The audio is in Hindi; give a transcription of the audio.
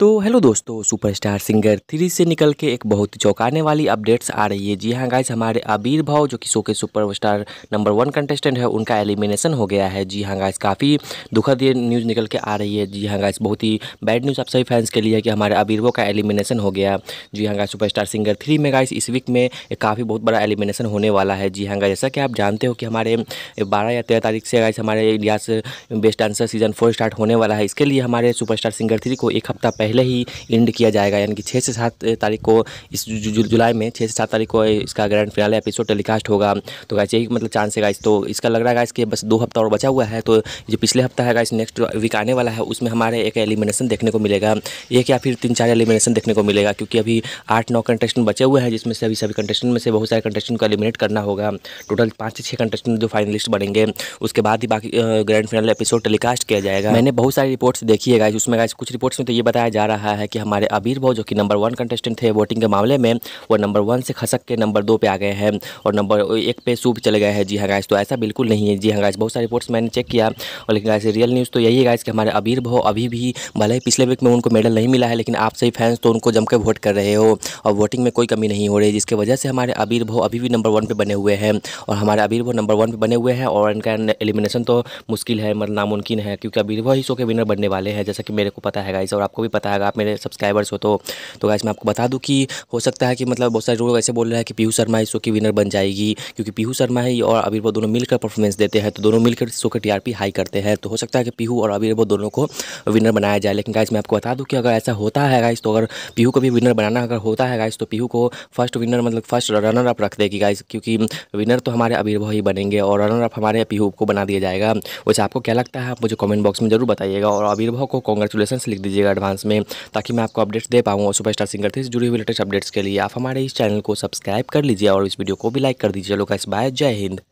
तो हेलो दोस्तों सुपरस्टार सिंगर थ्री से निकल के एक बहुत ही चौंकाने वाली अपडेट्स आ रही है जी हाँ गाइज हमारे अबीर भाव जो कि शो के सुपरस्टार नंबर वन कंटेस्टेंट है उनका एलिमिनेशन हो गया है जी हाँ गाइस काफ़ी दुखद ये न्यूज़ निकल के आ रही है जी हाँ गाइस बहुत ही बैड न्यूज़ आप सभी फैंस के लिए है कि हमारे अबीर भाव का एलिमिनेशन हो गया जी हाँ गाइस सुपर सिंगर थ्री में गाइस इस वीक में काफ़ी बहुत बड़ा एलिमिनेशन होने वाला है जी हाँ गाइस जैसा कि आप जानते हो कि हमारे बारह या तेरह तारीख से गाइस हमारे India best dancer season four start होने वाला है इसके लिए हमारे सुपर सिंगर थ्री को एक हफ्ता पहले पहले ही एंड किया जाएगा यानी कि छः से सात तारीख को इस जुलाई में छः से सात तारीख को इसका ग्रैंड फिनाले एपिसोड टेलीकास्ट होगा तो गाइस यही मतलब चांस है गाइस तो इसका लग रहा है गाइस कि बस दो हफ्ता और बचा हुआ है तो जो पिछले हफ्ता है गाइस नेक्स्ट वीक आने वाला है उसमें हमारे एक एलिमिनेशन देखने को मिलेगा एक या फिर तीन चार एलिमिनेशन देखने को मिलेगा क्योंकि अभी आठ नौ कंटेस्टेंट बचे हुए हैं जिसमें से अभी सभी कंटेस्टेंट में से बहुत सारे कंटेस्टेंट को एलिमिनेट करना होगा टोटल पाँच से छः कंटेस्टेंट जो फाइनलिस्ट बनेंगे उसके बाद ही बाकी ग्रैंड फाइनल एपिसोड टेलीकास्ट किया जाएगा मैंने बहुत सारी रिपोर्ट्स देखी है गाइस उसमें गाइस कुछ रिपोर्ट्स में तो ये बताया जा रहा है कि हमारे भाव जो कि नंबर वन कंटेस्टेंट थे वोटिंग के मामले में वो नंबर वन से खसक के नंबर दो पे आ गए हैं और नंबर एक पे सूप चले गए हैं जी हाँ गाइस तो ऐसा बिल्कुल नहीं है जी हाँ गाइस बहुत सारे रिपोर्ट्स मैंने चेक किया और लेकिन गाइस रियल न्यूज़ तो यही है गाइस कि हमारे अबीर भाव अभी भी भले ही पिछले वीक में उनको मेडल नहीं मिला है लेकिन आप सही फैंस तो उनको जमकर वोट कर रहे हो और वोटिंग में कोई कमी नहीं हो रही जिसकी वजह से हमारे अबीर भाव अभी भी नंबर वन पर बने हुए हैं और हमारे अबीर भाव नंबर वन पर बने हुए हैं और इनका एलिमिनेशन तो मुश्किल है मतलब नामुमकिन है क्योंकि अबीर भाव ही शो के विनर बनने वाले हैं जैसा कि मेरे को पता है गाइस और आपको भी पता सकता है आप मेरे सब्सक्राइबर्स हो तो तो गाइस मैं आपको बता दूँ कि हो सकता है कि मतलब बहुत सारे लोग ऐसे बोल रहे हैं कि पीहू शर्मा इस शो की विनर बन जाएगी क्योंकि पीहू शर्मा है और अबीरबो दोनों मिलकर परफॉर्मेंस देते हैं तो दोनों मिलकर शो के टी हाई करते हैं तो हो सकता है कि पीहू और अबीरबो दोनों को विनर बनाया जाए लेकिन गाइस मैं आपको बता दूँ कि अगर ऐसा होता है गाइस तो अगर पीहू को भी विनर बनाना अगर होता है गाइस तो पीहू को फर्स्ट विनर मतलब फर्स्ट रनर अप रख देगी गाइस क्योंकि विनर तो हमारे अबीरबो ही बनेंगे और रनर अप हमारे पीहू को बना दिया जाएगा वैसे आपको क्या लगता है आप मुझे कॉमेंट बॉक्स में जरूर बताइएगा और अबीरबो को कॉन्ग्रेचुलेसन लिख दीजिएगा एडवांस में करें ताकि मैं आपको अपडेट्स दे पाऊँ और सुपरस्टार सिंगर थे से जुड़ी हुई लेटेस्ट अपडेट्स के लिए आप हमारे इस चैनल को सब्सक्राइब कर लीजिए और इस वीडियो को भी लाइक कर दीजिए लोग बाय जय हिंद